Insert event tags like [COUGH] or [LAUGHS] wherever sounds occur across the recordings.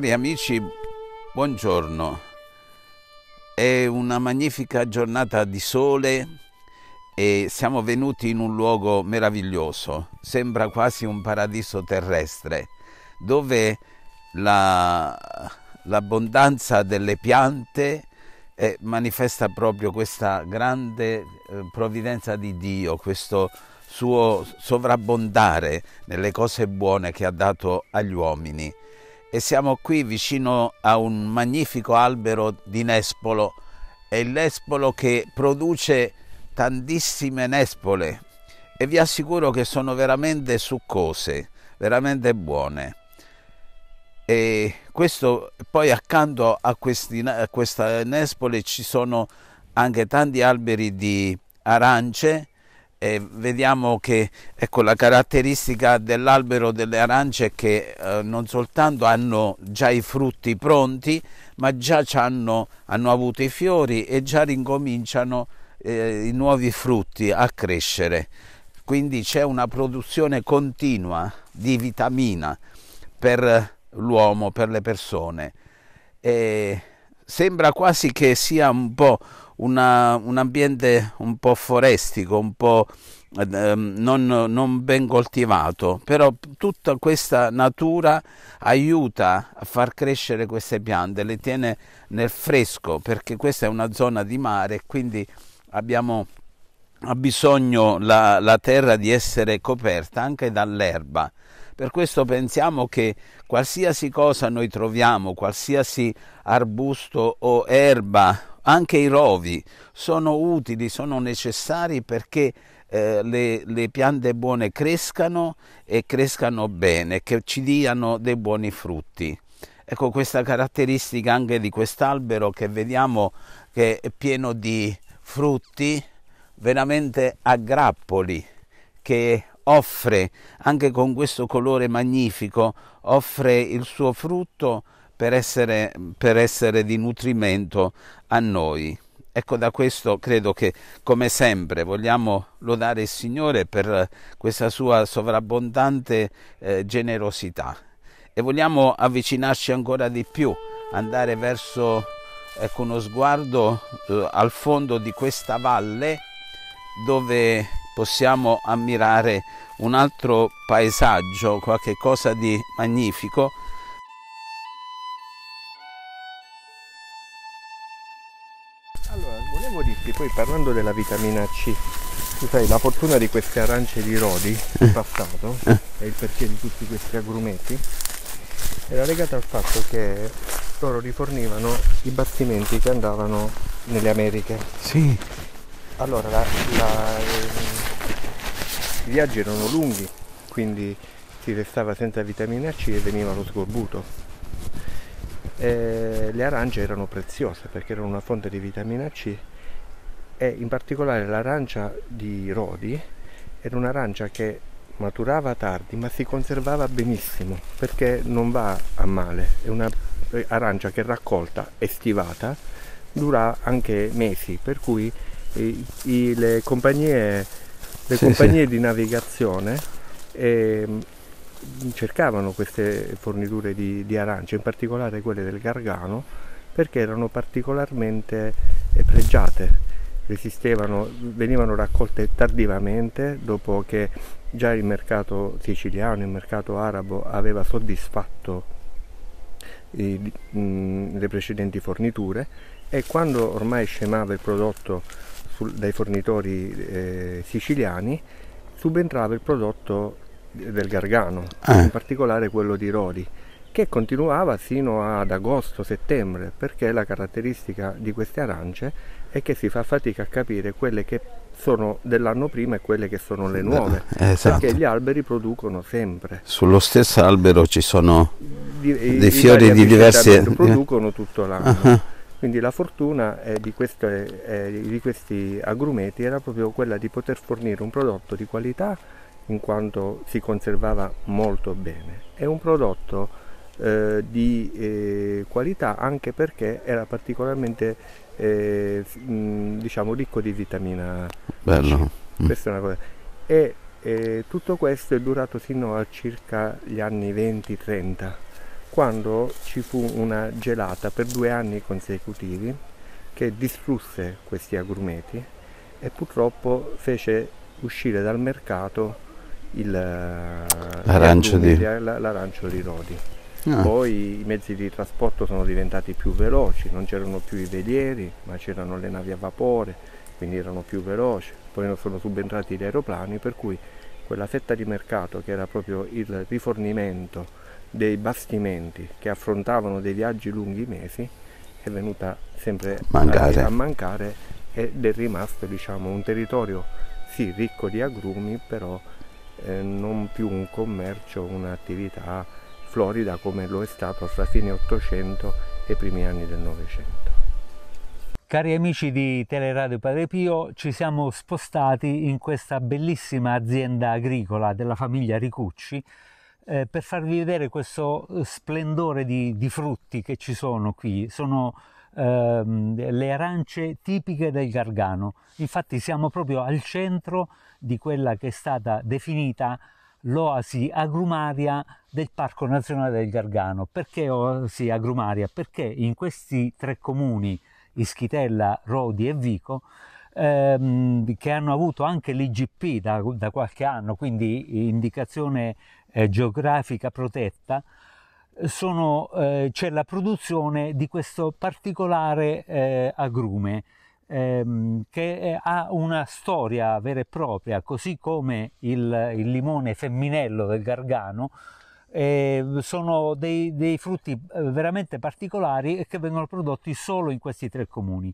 Cari amici, buongiorno. È una magnifica giornata di sole e siamo venuti in un luogo meraviglioso, sembra quasi un paradiso terrestre, dove la, l'abbondanza delle piante eh, manifesta proprio questa grande eh, provvidenza di Dio, questo suo sovrabbondare nelle cose buone che ha dato agli uomini e siamo qui vicino a un magnifico albero di nespolo. È il nespolo che produce tantissime nespole e vi assicuro che sono veramente succose, veramente buone. E questo, poi accanto a, questi, a questa nespole ci sono anche tanti alberi di arance e vediamo che ecco, la caratteristica dell'albero delle arance è che eh, non soltanto hanno già i frutti pronti, ma già hanno, hanno avuto i fiori e già ricominciano eh, i nuovi frutti a crescere. Quindi c'è una produzione continua di vitamina per eh, l'uomo, per le persone. E sembra quasi che sia un po' una, un ambiente un po' forestico, un po' ehm, non, non, ben coltivato, però tutta questa natura aiuta a far crescere queste piante, le tiene nel fresco perché questa è una zona di mare, e quindi abbiamo ha bisogno la, la terra di essere coperta anche dall'erba per questo pensiamo che qualsiasi cosa noi troviamo, qualsiasi arbusto o erba, anche i rovi, sono utili, sono necessari perché eh, le, le, piante buone crescano e crescano bene, che ci diano dei buoni frutti. Ecco questa caratteristica anche di quest'albero che vediamo che è pieno di frutti veramente a grappoli che offre, anche con questo colore magnifico, offre il suo frutto per essere, per essere di nutrimento a noi. Ecco, da questo credo che, come sempre, vogliamo lodare il Signore per questa sua sovrabbondante eh, generosità e vogliamo avvicinarci ancora di più, andare verso ecco, uno sguardo eh, al fondo di questa valle dove possiamo ammirare un altro paesaggio, qualche cosa di magnifico. Allora, volevo dirti poi parlando della vitamina C, tu sai la fortuna di queste arance di Rodi eh. in passato e eh. il perché di tutti questi agrumeti era legata al fatto che loro rifornivano i bastimenti che andavano nelle Americhe. Sì. Allora la, la questi viaggi erano lunghi, quindi si restava senza vitamina C e veniva lo scorbuto. E le arance erano preziose perché erano una fonte di vitamina C e in particolare l'arancia di Rodi era un'arancia che maturava tardi ma si conservava benissimo perché non va a male, è un'arancia eh, che raccolta e stivata dura anche mesi, per cui eh, i, i, le compagnie le sì, compagnie sì. di navigazione eh, cercavano queste forniture di, di arance, in particolare quelle del Gargano, perché erano particolarmente eh, pregiate, resistevano, venivano raccolte tardivamente dopo che già il mercato siciliano, il mercato arabo aveva soddisfatto i, mh, le precedenti forniture e quando ormai scemava il prodotto sul, dai fornitori eh, siciliani subentrava il prodotto del Gargano, ah. in particolare quello di Rodi, che continuava sino ad agosto-settembre, perché la caratteristica di queste arance è che si fa fatica a capire quelle che sono dell'anno prima e quelle che sono le nuove, esatto. perché gli alberi producono sempre. Sullo stesso albero ci sono di, dei fiori di diversi... Eh. producono tutto l'anno. Uh-huh quindi la fortuna eh, di, queste, eh, di, questi agrumeti era proprio quella di poter fornire un prodotto di qualità in quanto si conservava molto bene. È un prodotto eh, di eh, qualità anche perché era particolarmente eh, mh, diciamo ricco di vitamina Bello. C. Mm. Questa mm. è una cosa. E, e tutto questo è durato sino a circa gli anni 20-30 quando ci fu una gelata per due anni consecutivi che distrusse questi agrumeti e purtroppo fece uscire dal mercato eh, l'arancio di... Eh, di Rodi. Ah. Poi i mezzi di trasporto sono diventati più veloci, non c'erano più i velieri, ma c'erano le navi a vapore, quindi erano più veloci. Poi sono subentrati gli aeroplani, per cui quella fetta di mercato che era proprio il rifornimento dei bastimenti che affrontavano dei viaggi lunghi mesi è venuta sempre mancare. a mancare ed è rimasto diciamo, un territorio sì ricco di agrumi però eh, non più un commercio, un'attività florida come lo è stato fra fine 800 e primi anni del Novecento. Cari amici di Teleradio Padre Pio, ci siamo spostati in questa bellissima azienda agricola della famiglia Ricucci eh, per farvi vedere questo eh, splendore di, di, frutti che ci sono qui. Sono ehm, le arance tipiche del Gargano. Infatti siamo proprio al centro di quella che è stata definita l'oasi agrumaria del Parco Nazionale del Gargano. Perché oasi agrumaria? Perché in questi tre comuni, Ischitella, Rodi e Vico, ehm, che hanno avuto anche l'IGP da, da qualche anno, quindi indicazione eh, geografica protetta, eh, c'è la produzione di questo particolare eh, agrume ehm, che ha una storia vera e propria, così come il, il limone femminello del Gargano, eh, sono dei, dei, frutti eh, veramente particolari e che vengono prodotti solo in questi tre comuni.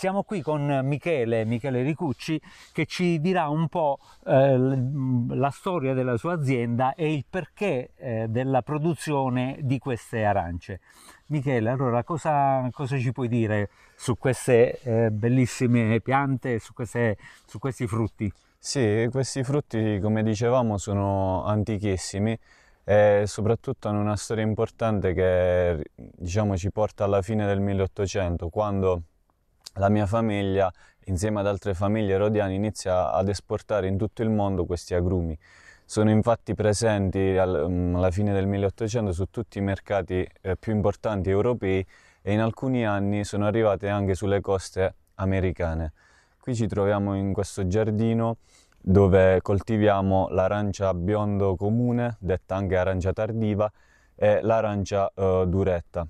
Siamo qui con Michele, Michele Ricucci, che ci dirà un po' eh, la storia della sua azienda e il perché eh, della produzione di queste arance. Michele, allora cosa, cosa ci puoi dire su queste eh, bellissime piante, su, queste, su questi frutti? Sì, questi frutti, come dicevamo, sono antichissimi e eh, soprattutto hanno una storia importante che diciamo, ci porta alla fine del 1800, quando la mia famiglia insieme ad altre famiglie rodiane inizia ad esportare in tutto il mondo questi agrumi. Sono infatti presenti mm, alla fine del 1800 su tutti i mercati eh, più importanti europei e in alcuni anni sono arrivate anche sulle coste americane. Qui ci troviamo in questo giardino dove coltiviamo l'arancia biondo comune, detta anche arancia tardiva, e l'arancia eh, duretta.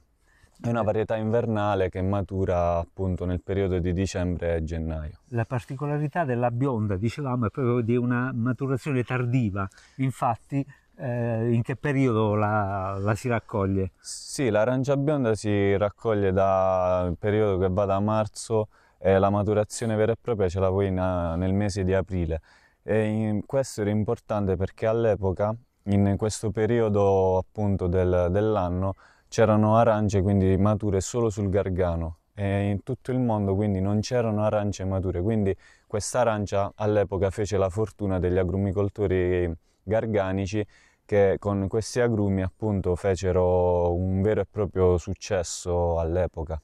È una eh. varietà invernale che matura appunto nel periodo di dicembre e gennaio. La particolarità della bionda, dicevamo, è proprio di una maturazione tardiva, infatti eh, in che periodo la, la, si raccoglie? Sì, l'arancia bionda si raccoglie dal periodo che va da marzo e la maturazione vera e propria ce la vuoi in, nel mese di aprile. In, questo era importante perché all'epoca, in questo periodo appunto del, dell'anno, c'erano arance quindi mature solo sul Gargano e in tutto il mondo quindi non c'erano arance mature, quindi questa arancia all'epoca fece la fortuna degli agrumicoltori garganici che con questi agrumi appunto fecero un vero e proprio successo all'epoca.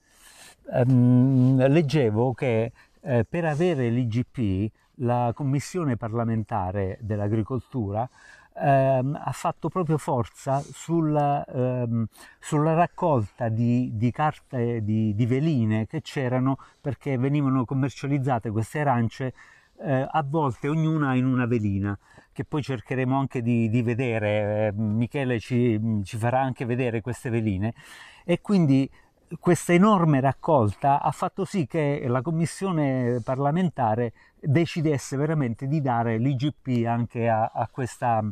Um, leggevo che eh, per avere l'IGP la commissione parlamentare dell'agricoltura ehm, ha fatto proprio forza sulla, ehm, sulla raccolta di, di carte di, di, veline che c'erano perché venivano commercializzate queste arance eh, a volte ognuna in una velina che poi cercheremo anche di, di vedere, eh, Michele ci, ci farà anche vedere queste veline e quindi questa enorme raccolta ha fatto sì che la commissione parlamentare decidesse veramente di dare l'IGP anche a, a, questa,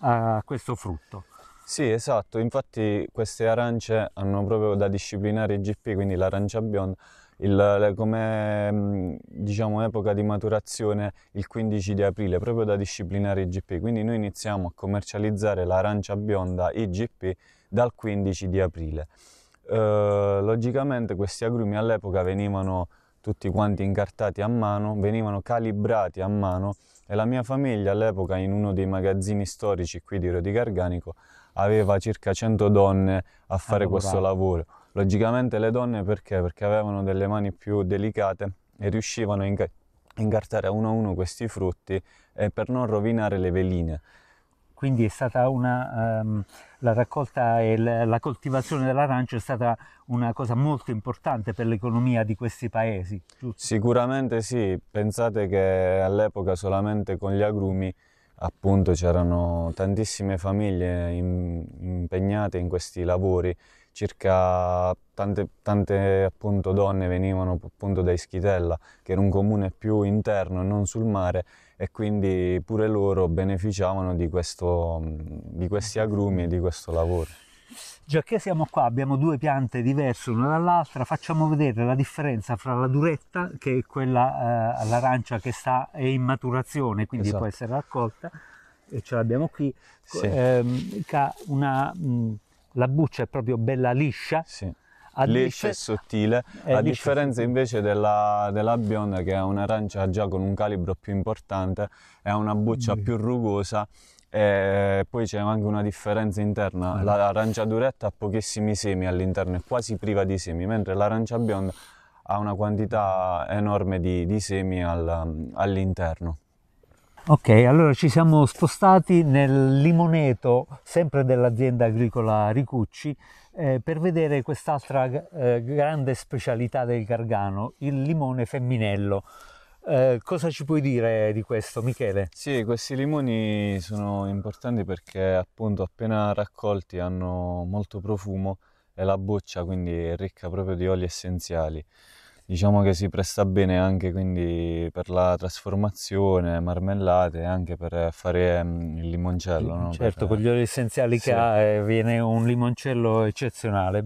a questo frutto. Sì, esatto, infatti queste arance hanno proprio da disciplinare IGP, quindi l'arancia bionda, il, come mm, diciamo, epoca di maturazione il 15 di aprile, proprio da disciplinare IGP. Quindi noi iniziamo a commercializzare l'arancia bionda IGP dal 15 di aprile eh, logicamente questi agrumi all'epoca venivano tutti quanti incartati a mano, venivano calibrati a mano e la mia famiglia all'epoca in uno dei magazzini storici qui di Rodi Garganico aveva circa 100 donne a fare a questo lavoro. Logicamente le donne perché? Perché avevano delle mani più delicate e riuscivano a incartare a uno a uno questi frutti per non rovinare le veline quindi è stata una, um, la raccolta e la coltivazione dell'arancio è stata una cosa molto importante per l'economia di questi paesi. Giusto? Sicuramente sì, pensate che all'epoca solamente con gli agrumi appunto c'erano tantissime famiglie in, impegnate in questi lavori circa tante, tante appunto, donne venivano appunto da Ischitella, che era un comune più interno e non sul mare, e quindi pure loro beneficiavano di, questo, di questi agrumi e di questo lavoro. Già che siamo qua, abbiamo due piante diverse una dall'altra, facciamo vedere la differenza fra la duretta, che è quella eh, all'arancia che sta, è in maturazione, quindi esatto. può essere raccolta, e ce l'abbiamo qui, sì. ehm, una mh, la buccia è proprio bella liscia. Sì. Liscia e sottile, a differenza invece della, della bionda che è un'arancia già con un calibro più importante, è una buccia mm. più rugosa e poi c'è anche una differenza interna, eh. l'arancia duretta ha pochissimi semi all'interno, è quasi priva di semi, mentre l'arancia bionda ha una quantità enorme di, di semi all, all'interno. Ok, allora ci siamo spostati nel limoneto, sempre dell'azienda agricola Ricucci, eh, per vedere quest'altra eh, grande specialità del Gargano, il limone femminello. Eh, cosa ci puoi dire di questo, Michele? Sì, questi limoni sono importanti perché appunto appena raccolti hanno molto profumo e la buccia quindi è ricca proprio di oli essenziali diciamo che si presta bene anche quindi per la trasformazione, marmellate e anche per fare mm, il limoncello. No? Certo, per... con gli oli essenziali sì. che ha eh, viene un limoncello eccezionale.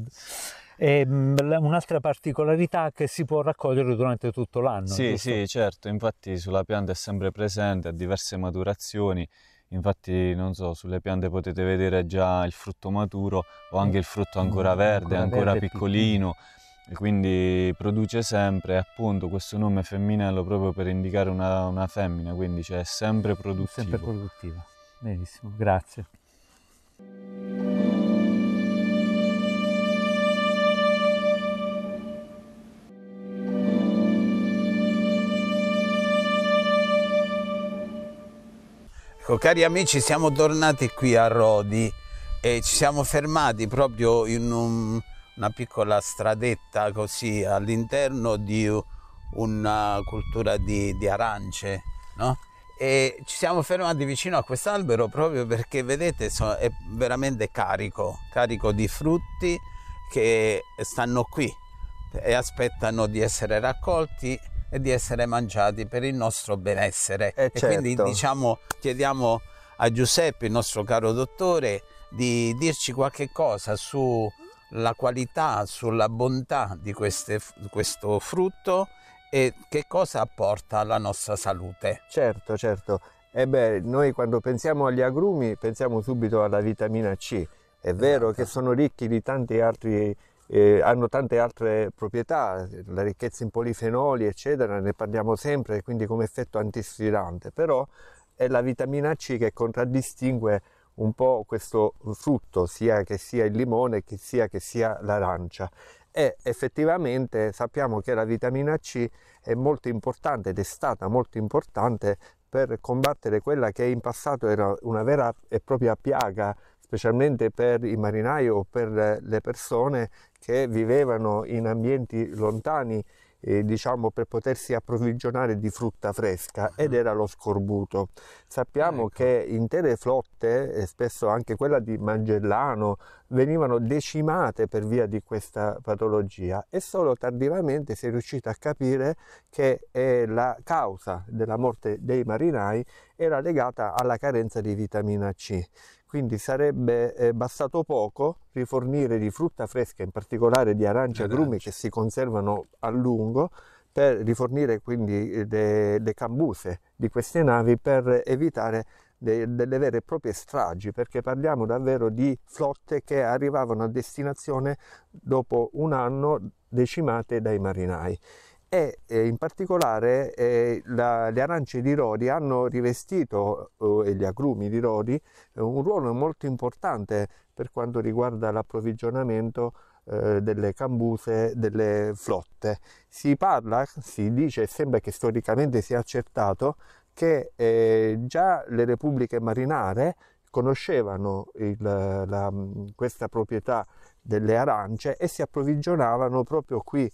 E mm, un'altra particolarità che si può raccogliere durante tutto l'anno. Sì, giusto? sì, certo, infatti sulla pianta è sempre presente a diverse maturazioni, infatti non so, sulle piante potete vedere già il frutto maturo o anche il frutto ancora mm, verde, ancora, ancora verde piccolino. piccolino e quindi produce sempre, appunto questo nome femminello proprio per indicare una, una femmina, quindi cioè sempre produttiva. Sempre produttiva, benissimo, grazie. Ecco, cari amici, siamo tornati qui a Rodi e ci siamo fermati proprio in un una piccola stradetta così all'interno di una cultura di, di arance, no? E ci siamo fermati vicino a quest'albero proprio perché vedete so, è veramente carico, carico di frutti che stanno qui e aspettano di essere raccolti e di essere mangiati per il nostro benessere. Eh, e certo. quindi diciamo, chiediamo a Giuseppe, il nostro caro dottore, di dirci qualche cosa su la qualità, sulla bontà di queste, questo frutto e che cosa apporta alla nostra salute. Certo, certo. E eh beh, noi quando pensiamo agli agrumi pensiamo subito alla vitamina C. È vero esatto. che sono ricchi di tanti altri, eh, hanno tante altre proprietà, la ricchezza in polifenoli, eccetera, ne parliamo sempre, quindi come effetto antisfidante, però è la vitamina C che contraddistingue un po' questo frutto, sia che sia il limone, che sia che sia l'arancia. E effettivamente sappiamo che la vitamina C è molto importante ed è stata molto importante per combattere quella che in passato era una vera e propria piaga specialmente per i marinai o per le persone che vivevano in ambienti lontani eh, diciamo per potersi approvvigionare di frutta fresca ed mm. era lo scorbuto. Sappiamo ecco. che intere flotte, e spesso anche quella di Magellano, venivano decimate per via di questa patologia e solo tardivamente si è riusciti a capire che eh, la causa della morte dei marinai era legata alla carenza di vitamina C quindi sarebbe eh, bastato poco rifornire di frutta fresca, in particolare di arance e agrumi che si conservano a lungo, per rifornire quindi le, eh, le cambuse di queste navi per evitare de, delle vere e proprie stragi, perché parliamo davvero di flotte che arrivavano a destinazione dopo un anno decimate dai marinai e in particolare eh, la, le arance di Rodi hanno rivestito eh, e gli agrumi di Rodi eh, un ruolo molto importante per quanto riguarda l'approvvigionamento eh, delle cambuse, delle flotte. Si parla, si dice, sembra che storicamente sia accertato che eh, già le repubbliche marinare conoscevano il, la, questa proprietà delle arance e si approvvigionavano proprio qui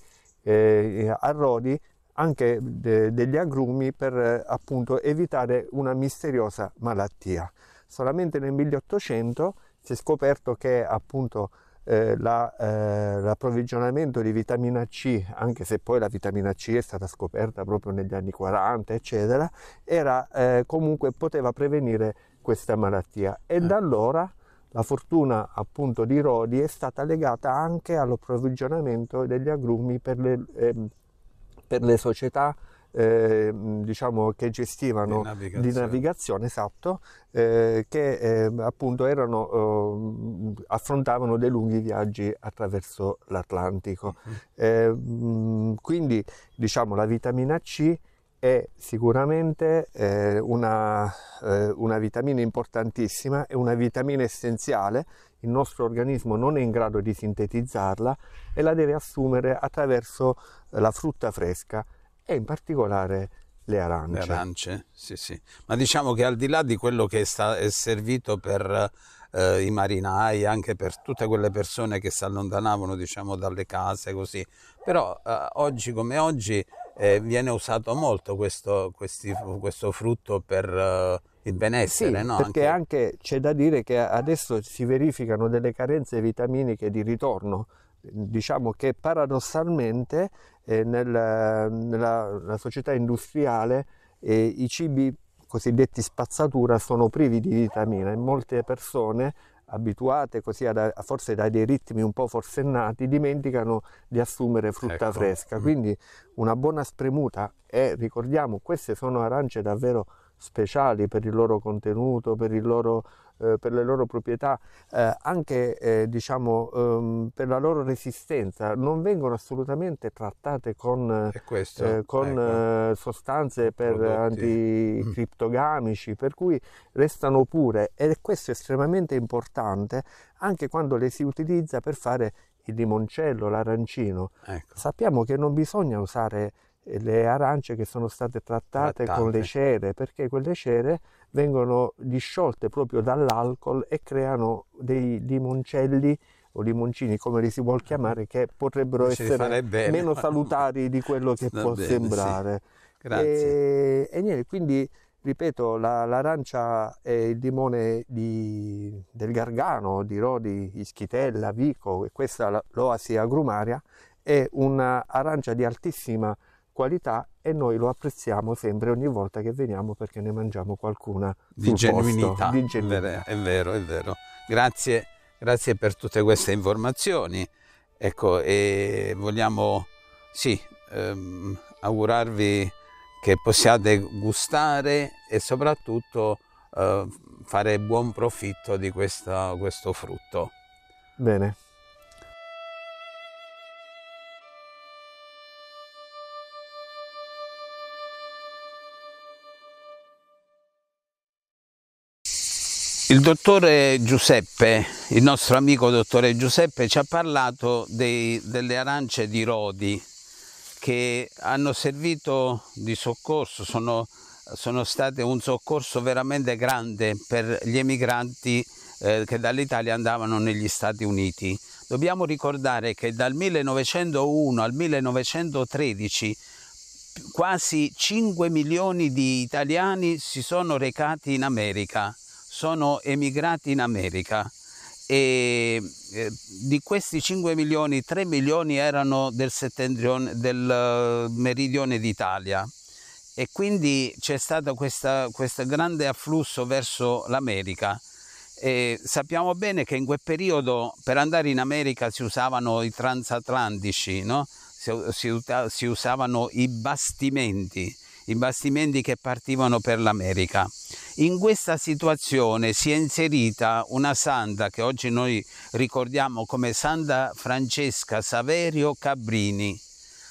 eh, arrodi anche de, degli agrumi per eh, appunto evitare una misteriosa malattia. Solamente nel 1800 si è scoperto che appunto eh, l'approvvigionamento la, eh, di vitamina C, anche se poi la vitamina C è stata scoperta proprio negli anni 40, eccetera, era, eh, comunque poteva prevenire questa malattia. E eh. da allora la fortuna appunto di Rodi è stata legata anche all'approvvigionamento degli agrumi per le, eh, per le società eh, diciamo che gestivano di navigazione, di navigazione esatto, eh, che eh, appunto erano, ehm, affrontavano dei lunghi viaggi attraverso l'Atlantico. Mm-hmm. Ehm, quindi diciamo la vitamina C è sicuramente eh, una, eh, una vitamina importantissima, è una vitamina essenziale, il nostro organismo non è in grado di sintetizzarla e la deve assumere attraverso la frutta fresca e in particolare le arance. Le arance, sì, sì. Ma diciamo che al di là di quello che sta, è servito per eh, i marinai, anche per tutte quelle persone che si allontanavano, diciamo, dalle case, così. Però eh, oggi come oggi eh, viene usato molto questo, questi, questo frutto per uh, il benessere. Sì, no? Perché anche... anche c'è da dire che adesso si verificano delle carenze vitaminiche di ritorno diciamo che paradossalmente eh, nel, nella, nella, società industriale eh, i cibi cosiddetti spazzatura sono privi di vitamina e molte persone abituate così ad, forse dai dei ritmi un po' forsennati, dimenticano di assumere frutta ecco. fresca. Mm. Quindi una buona spremuta e ricordiamo, queste sono arance davvero speciali per il loro contenuto, per, il loro, eh, per le loro proprietà, eh, anche eh, diciamo, ehm, per la loro resistenza, non vengono assolutamente trattate con, questo, eh, con ecco. Eh, sostanze per anticriptogamici, per cui restano pure e questo è estremamente importante anche quando le si utilizza per fare il limoncello, l'arancino. Ecco. Sappiamo che non bisogna usare le arance che sono state trattate, trattate, con le cere, perché quelle cere vengono disciolte proprio dall'alcol e creano dei limoncelli o limoncini, come li si vuol ah. chiamare, che potrebbero Ci essere meno [LAUGHS] salutari di quello che può bene, sembrare. Sì. E, e, niente, quindi ripeto, la, l'arancia è il limone di, del Gargano, di Rodi, Ischitella, Vico, e questa l'oasi agrumaria, è un'arancia di altissima qualità e noi lo apprezziamo sempre ogni volta che veniamo perché ne mangiamo qualcuna di genuinità. Posto, di genuinità. È vero, è vero. Grazie, grazie per tutte queste informazioni. Ecco, e vogliamo sì, ehm, augurarvi che possiate gustare e soprattutto eh, fare buon profitto di questa, questo frutto. Bene. Il dottore Giuseppe, il nostro amico dottore Giuseppe, ci ha parlato dei, delle arance di Rodi che hanno servito di soccorso, sono, sono state un soccorso veramente grande per gli emigranti eh, che dall'Italia andavano negli Stati Uniti. Dobbiamo ricordare che dal 1901 al 1913 quasi 5 milioni di italiani si sono recati in America sono emigrati in America e eh, di questi 5 milioni 3 milioni erano del settentrione del eh, meridione d'Italia e quindi c'è stato questa, questo grande afflusso verso l'America e sappiamo bene che in quel periodo per andare in America si usavano i transatlantici no? si, si, si usavano i bastimenti i bastimenti che partivano per l'America. In questa situazione si è inserita una santa che oggi noi ricordiamo come Santa Francesca Saverio Cabrini,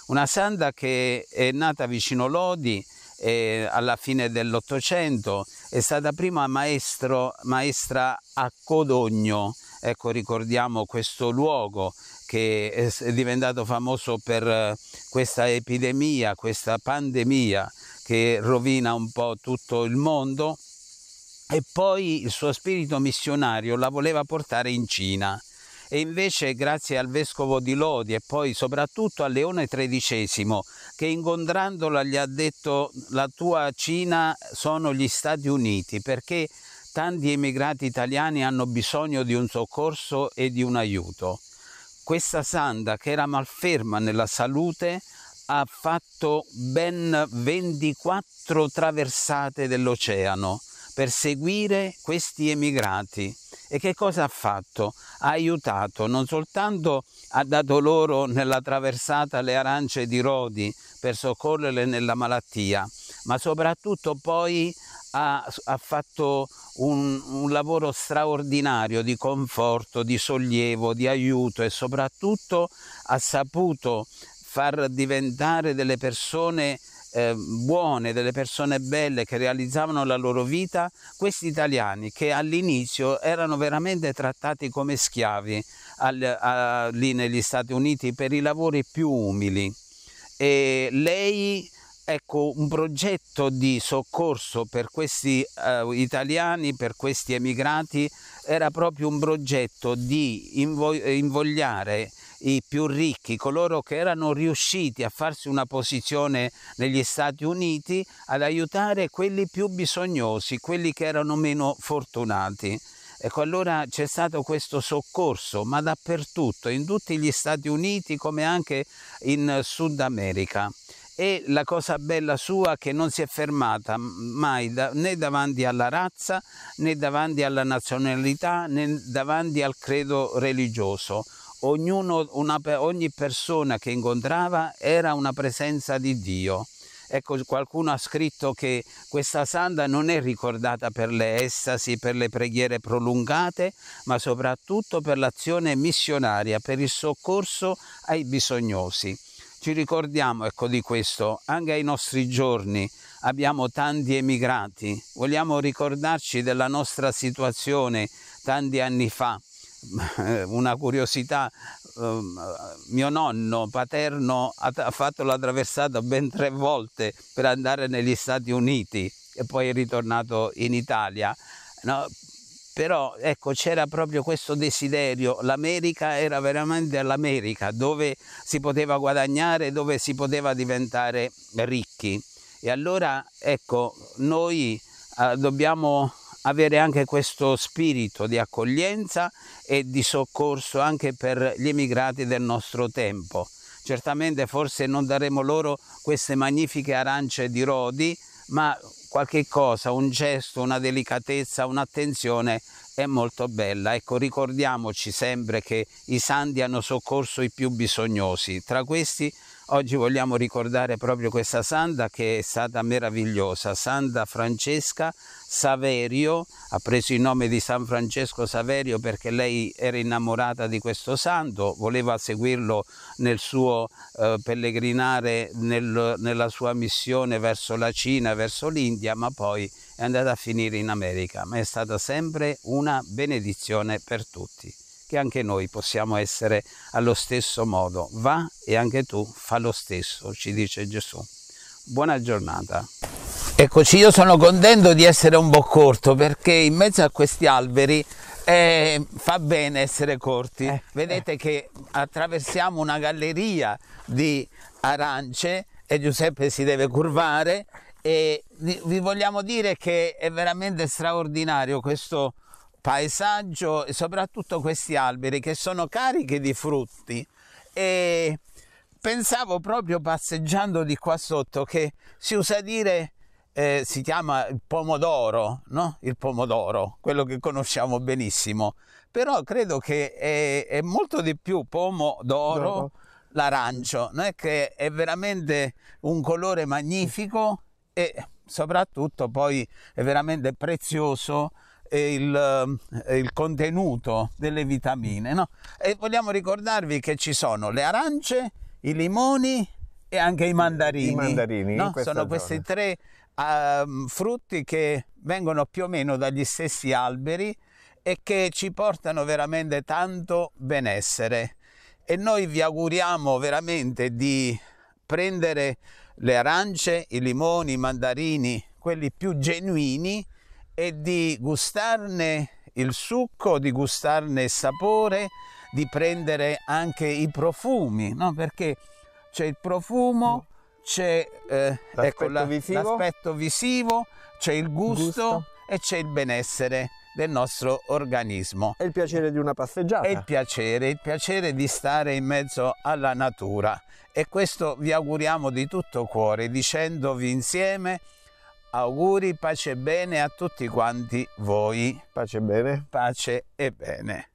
una santa che è nata vicino Lodi eh, alla fine dell'Ottocento, è stata prima maestro, maestra a Codogno, ecco ricordiamo questo luogo che è diventato famoso per eh, questa epidemia, questa pandemia che rovina un po' tutto il mondo e poi il suo spirito missionario la voleva portare in Cina e invece grazie al vescovo di Lodi e poi soprattutto a Leone XIII che incontrandola gli ha detto la tua Cina sono gli Stati Uniti perché tanti emigrati italiani hanno bisogno di un soccorso e di un aiuto. Questa santa che era malferma nella salute ha fatto ben 24 traversate dell'oceano per seguire questi emigrati. E che cosa ha fatto? Ha aiutato, non soltanto ha dato loro nella traversata le arance di Rodi per soccorrerle nella malattia, ma soprattutto poi ha, ha fatto un, un lavoro straordinario di conforto, di sollievo, di aiuto e soprattutto ha saputo far diventare delle persone ehm, buone, delle persone belle che realizzavano la loro vita, questi italiani che all'inizio erano veramente trattati come schiavi al, a, lì negli Stati Uniti per i lavori più umili. E lei, ecco, un progetto di soccorso per questi eh, italiani, per questi emigrati, era proprio un progetto di invo- invogliare i più ricchi, coloro che erano riusciti a farsi una posizione negli Stati Uniti, ad aiutare quelli più bisognosi, quelli che erano meno fortunati. Ecco, allora c'è stato questo soccorso, ma dappertutto, in tutti gli Stati Uniti come anche in Sud America. E la cosa bella sua è che non si è fermata mai da, né davanti alla razza, né davanti alla nazionalità, né davanti al credo religioso. Ognuno, una, ogni persona che incontrava era una presenza di Dio. Ecco, qualcuno ha scritto che questa santa non è ricordata per le estasi, per le preghiere prolungate, ma soprattutto per l'azione missionaria, per il soccorso ai bisognosi. Ci ricordiamo ecco, di questo, anche ai nostri giorni abbiamo tanti emigrati, vogliamo ricordarci della nostra situazione tanti anni fa, [LAUGHS] una curiosità, ehm, mio nonno paterno ha fatto la traversata ben tre volte per andare negli Stati Uniti e poi è ritornato in Italia. No? Però ecco, c'era proprio questo desiderio, l'America era veramente l'America dove si poteva guadagnare, dove si poteva diventare ricchi. E allora ecco, noi eh, dobbiamo avere anche questo spirito di accoglienza e di soccorso anche per gli emigrati del nostro tempo. Certamente forse non daremo loro queste magnifiche arance di Rodi, ma qualche cosa, un gesto, una delicatezza, un'attenzione è molto bella. Ecco, ricordiamoci sempre che i santi hanno soccorso i più bisognosi. Tra questi Oggi vogliamo ricordare proprio questa santa che è stata meravigliosa, Santa Francesca Saverio, ha preso il nome di San Francesco Saverio perché lei era innamorata di questo santo, voleva seguirlo nel suo eh, pellegrinare, nel, nella sua missione verso la Cina, verso l'India, ma poi è andata a finire in America, ma è stata sempre una benedizione per tutti che anche noi possiamo essere allo stesso modo. Va e anche tu fa lo stesso, ci dice Gesù. Buona giornata. Eccoci, io sono contento di essere un po' corto perché in mezzo a questi alberi eh, fa bene essere corti. Eh, Vedete eh. che attraversiamo una galleria di arance e Giuseppe si deve curvare e vi vogliamo dire che è veramente straordinario questo paesaggio e soprattutto questi alberi che sono carichi di frutti e pensavo proprio passeggiando di qua sotto che si usa dire eh, si chiama il pomodoro, no? Il pomodoro, quello che conosciamo benissimo, però credo che è, è molto di più pomodoro l'arancio, no? che è veramente un colore magnifico e soprattutto poi è veramente prezioso il, ehm, il, contenuto delle vitamine. No? E vogliamo ricordarvi che ci sono le arance, i limoni e anche i mandarini. I mandarini no? sono zona. questi tre uh, frutti che vengono più o meno dagli stessi alberi e che ci portano veramente tanto benessere. E noi vi auguriamo veramente di prendere le arance, i limoni, i mandarini, quelli più genuini, e di gustarne il succo, di gustarne il sapore, di prendere anche i profumi, no? perché c'è il profumo, mm. c'è eh, l'aspetto, ecco, la, visivo. l'aspetto, visivo. c'è il gusto, gusto, e c'è il benessere del nostro organismo. E il piacere di una passeggiata. E il piacere, il piacere di stare in mezzo alla natura. E questo vi auguriamo di tutto cuore, dicendovi insieme Auguri, pace e bene a tutti quanti voi. Pace e bene. Pace e bene.